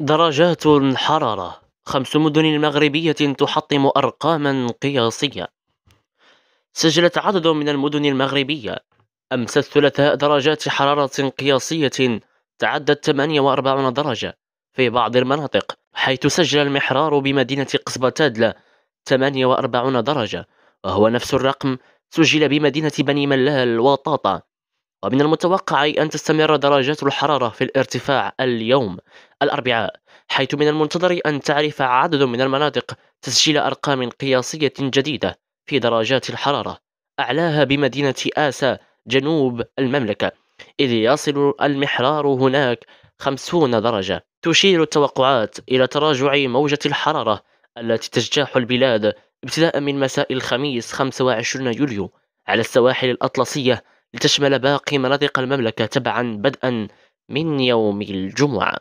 درجات الحرارة خمس مدن مغربية تحطم أرقاما قياسية سجلت عدد من المدن المغربية أمس الثلاثاء درجات حرارة قياسية تعدت 48 درجة في بعض المناطق حيث سجل المحرار بمدينة قصبة تادلة 48 درجة وهو نفس الرقم سجل بمدينة بني ملال وطاطا ومن المتوقع أن تستمر درجات الحرارة في الارتفاع اليوم الأربعاء حيث من المنتظر أن تعرف عدد من المناطق تسجيل أرقام قياسية جديدة في درجات الحرارة أعلاها بمدينة آسا جنوب المملكة إذ يصل المحرار هناك 50 درجة تشير التوقعات إلى تراجع موجة الحرارة التي تجتاح البلاد ابتداء من مساء الخميس 25 يوليو على السواحل الأطلسية لتشمل باقي مناطق المملكة تبعا بدءا من يوم الجمعة